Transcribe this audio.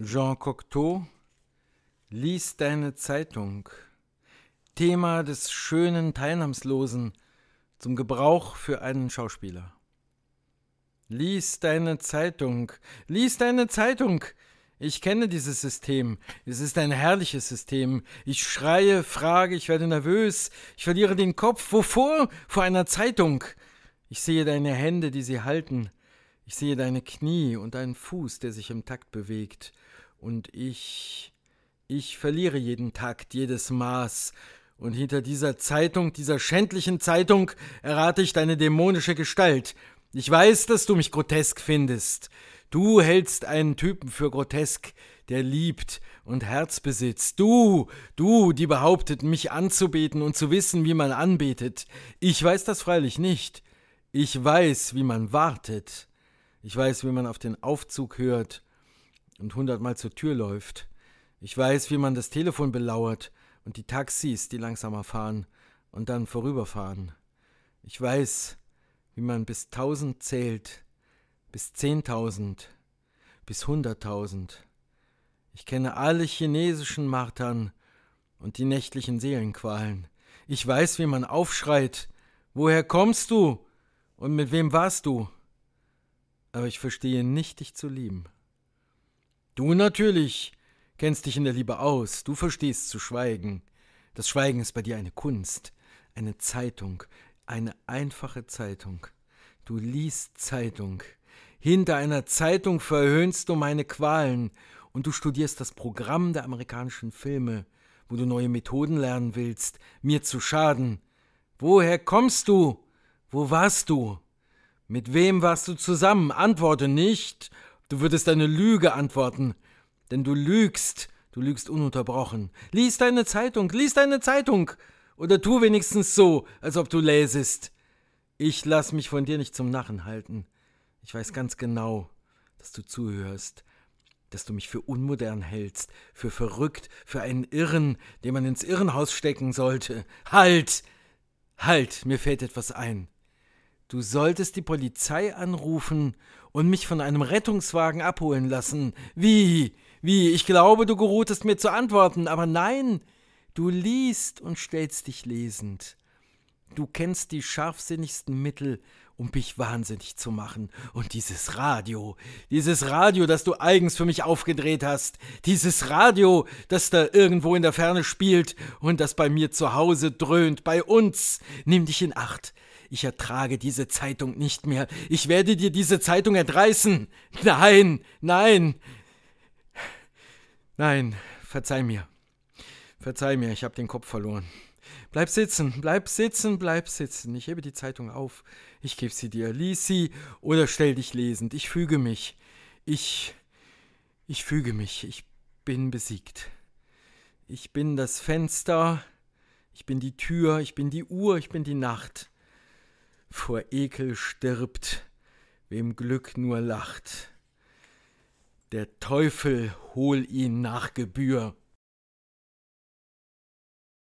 Jean Cocteau Lies deine Zeitung. Thema des schönen Teilnahmslosen zum Gebrauch für einen Schauspieler. Lies deine Zeitung. Lies deine Zeitung. Ich kenne dieses System. Es ist ein herrliches System. Ich schreie, frage, ich werde nervös. Ich verliere den Kopf. Wovor? Vor einer Zeitung. Ich sehe deine Hände, die sie halten. Ich sehe deine Knie und deinen Fuß, der sich im Takt bewegt, und ich, ich verliere jeden Takt, jedes Maß, und hinter dieser Zeitung, dieser schändlichen Zeitung, errate ich deine dämonische Gestalt. Ich weiß, dass du mich grotesk findest. Du hältst einen Typen für grotesk, der liebt und Herz besitzt. Du, du, die behauptet, mich anzubeten und zu wissen, wie man anbetet. Ich weiß das freilich nicht. Ich weiß, wie man wartet. Ich weiß, wie man auf den Aufzug hört und hundertmal zur Tür läuft. Ich weiß, wie man das Telefon belauert und die Taxis, die langsamer fahren und dann vorüberfahren. Ich weiß, wie man bis tausend zählt, bis zehntausend, bis hunderttausend. Ich kenne alle chinesischen Martern und die nächtlichen Seelenqualen. Ich weiß, wie man aufschreit, woher kommst du und mit wem warst du? aber ich verstehe nicht, dich zu lieben. Du natürlich kennst dich in der Liebe aus, du verstehst zu schweigen. Das Schweigen ist bei dir eine Kunst, eine Zeitung, eine einfache Zeitung. Du liest Zeitung. Hinter einer Zeitung verhöhnst du meine Qualen und du studierst das Programm der amerikanischen Filme, wo du neue Methoden lernen willst, mir zu schaden. Woher kommst du? Wo warst du? Mit wem warst du zusammen? Antworte nicht. Du würdest eine Lüge antworten. Denn du lügst. Du lügst ununterbrochen. Lies deine Zeitung. Lies deine Zeitung. Oder tu wenigstens so, als ob du läsest. Ich lass mich von dir nicht zum Narren halten. Ich weiß ganz genau, dass du zuhörst, dass du mich für unmodern hältst, für verrückt, für einen Irren, den man ins Irrenhaus stecken sollte. Halt! Halt, mir fällt etwas ein. Du solltest die Polizei anrufen und mich von einem Rettungswagen abholen lassen. Wie? Wie? Ich glaube, du geruhtest mir zu antworten, aber nein, du liest und stellst dich lesend. Du kennst die scharfsinnigsten Mittel, um mich wahnsinnig zu machen. Und dieses Radio, dieses Radio, das du eigens für mich aufgedreht hast, dieses Radio, das da irgendwo in der Ferne spielt und das bei mir zu Hause dröhnt, bei uns, nimm dich in Acht ich ertrage diese Zeitung nicht mehr. Ich werde dir diese Zeitung entreißen. Nein, nein. Nein, verzeih mir. Verzeih mir, ich habe den Kopf verloren. Bleib sitzen, bleib sitzen, bleib sitzen. Ich hebe die Zeitung auf. Ich gebe sie dir. Lies sie oder stell dich lesend. Ich füge mich. Ich. Ich füge mich. Ich bin besiegt. Ich bin das Fenster. Ich bin die Tür. Ich bin die Uhr. Ich bin die Nacht vor Ekel stirbt, wem Glück nur lacht. Der Teufel hol ihn nach Gebühr